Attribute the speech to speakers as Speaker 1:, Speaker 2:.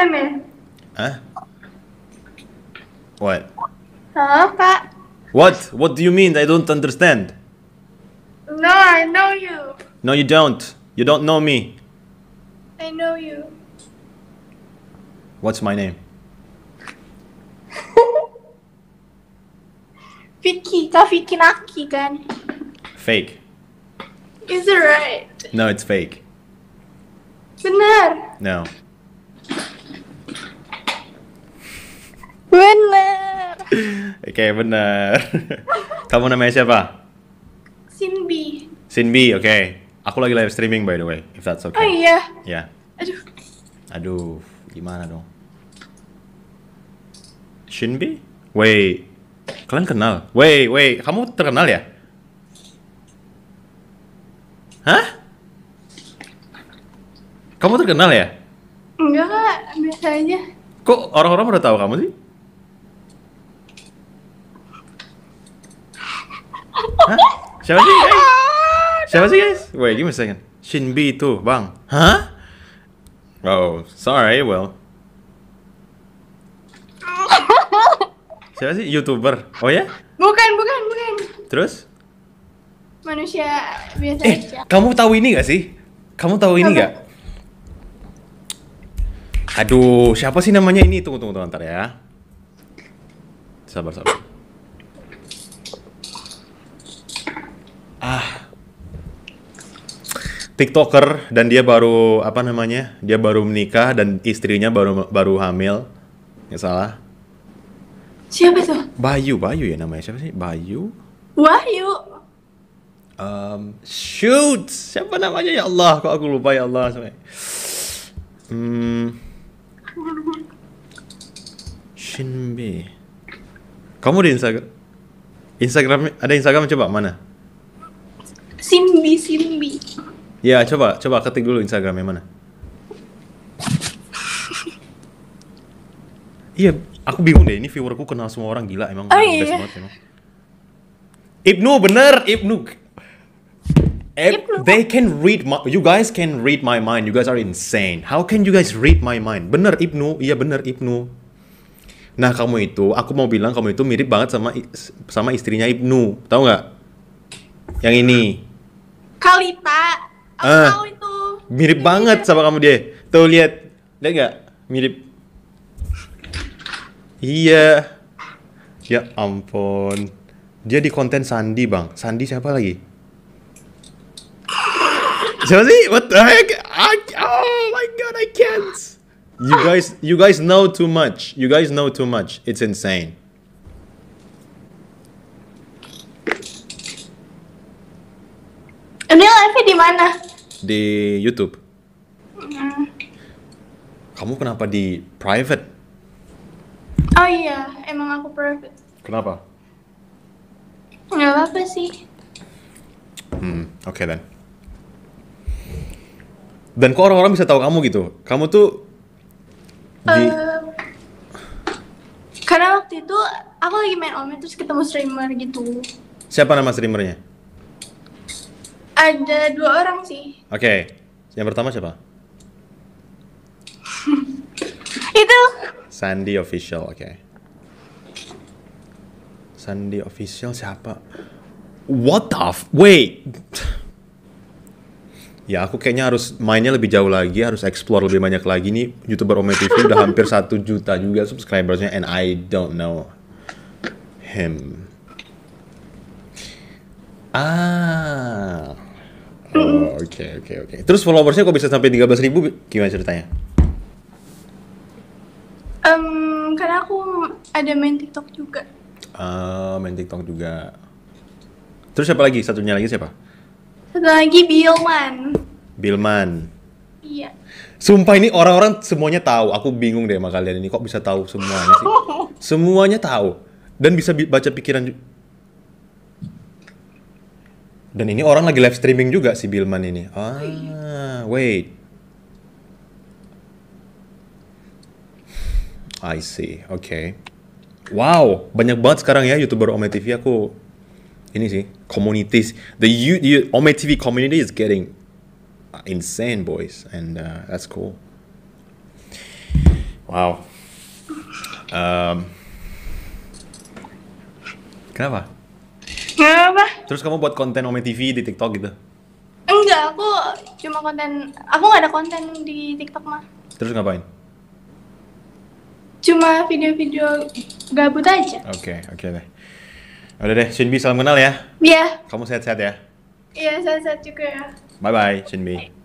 Speaker 1: Cameron. Huh? ¿Eh? What? Hello, Pat? What? What do you mean? I don't understand. No, I know you. No, you don't. You don't know me. I know you. What's my name? Vicky, Vicky Naki then. Fake. Is it right? No, it's fake. Benar. No. Oke, okay, benar. Kamu namanya siapa? Sinbi. Sinbi, oke. Okay. Aku lagi live streaming by the way, if that's okay. Oh iya. Ya. Yeah. Aduh. Aduh, gimana dong? Shinbi? Wait. Kalian kenal? Wait, wait. Kamu terkenal ya? Hah? Kamu terkenal ya? Enggak, Biasa aja. Kok orang-orang udah tahu kamu sih? Hah? Siapa sih guys? Ah, siapa sih guys? Wait, give me a second. Shinbi itu, bang. Hah? Oh, sorry, well. Siapa sih? Youtuber? Oh ya? Bukan, bukan, bukan. Terus? Manusia biasa eh, aja. Kamu tahu ini gak sih? Kamu tahu ini Apa? gak? Aduh, siapa sih namanya ini? Tunggu, tunggu, tunggu, ntar ya. Sabar, sabar. TikToker dan dia baru apa namanya? Dia baru menikah dan istrinya baru baru hamil. Nggak salah. Siapa itu? Bayu, Bayu ya namanya siapa sih? Bayu. Wahyu. Um, shoot, siapa namanya ya Allah? Kok aku lupa ya Allah sampai. Hmm. Shinbi. Kamu di Instagram? Instagram ada Instagram coba mana? Simbi Simbi. Ya coba coba ketik dulu Instagramnya mana. iya, aku bingung deh ini viewerku kenal semua orang gila emang. Oh, iya. Banget, emang. Ibnu bener Ibnu. Ibnu. They can read my, you guys can read my mind. You guys are insane. How can you guys read my mind? Bener Ibnu, iya bener Ibnu. Nah kamu itu, aku mau bilang kamu itu mirip banget sama sama istrinya Ibnu, tahu nggak? Yang ini. Kalita ah, tahu itu. Mirip iya, banget dia. sama kamu dia. Tuh lihat. Lihat gak? Mirip. Iya. Ya ampun. Dia di konten Sandi, Bang. Sandi siapa lagi? Siapa sih? What the heck? I, oh my god, I can't. You guys, you guys know too much. You guys know too much. It's insane. Ini live di mana? di YouTube? Mm. Kamu kenapa di private? Oh iya, emang aku private. Kenapa? Nggak apa-apa sih. Hmm, oke okay then. Dan kok orang-orang bisa tahu kamu gitu? Kamu tuh di... Eh, karena waktu itu aku lagi main online terus ketemu streamer gitu. Siapa nama streamernya? Ada dua orang sih. Oke, okay. yang pertama siapa? Itu. Sandy official, oke. Okay. Sandy official siapa? What the f wait. ya aku kayaknya harus mainnya lebih jauh lagi, harus explore lebih banyak lagi nih. Youtuber Ome TV udah hampir satu juta juga subscribersnya and I don't know him. Ah. Oh, oke oke oke. Okay. Terus followersnya kok bisa sampai tiga belas ribu? Gimana ceritanya? Um, karena aku ada main TikTok juga. Ah, uh, main TikTok juga. Terus siapa lagi? Satunya lagi siapa? Satu lagi Bilman. Bilman. Iya. Sumpah ini orang-orang semuanya tahu. Aku bingung deh sama kalian ini kok bisa tahu semuanya sih. semuanya tahu dan bisa baca pikiran dan ini orang lagi live streaming juga si Bilman ini. Ah, wait. I see. Oke. Okay. Wow, banyak banget sekarang ya YouTuber Ome TV aku ini sih communities the you, you Ome TV community is getting insane boys and uh, that's cool. Wow. Um, kenapa? Terus kamu buat konten Ome TV di TikTok gitu? Enggak, aku cuma konten, aku nggak ada konten di TikTok mah. Terus ngapain? Cuma video-video gabut aja. Oke, okay, oke okay deh. Udah deh, Shinbi salam kenal ya. Iya. Yeah. Kamu sehat-sehat ya? Iya, yeah, sehat-sehat juga ya. Bye-bye, Shinbi. Bye.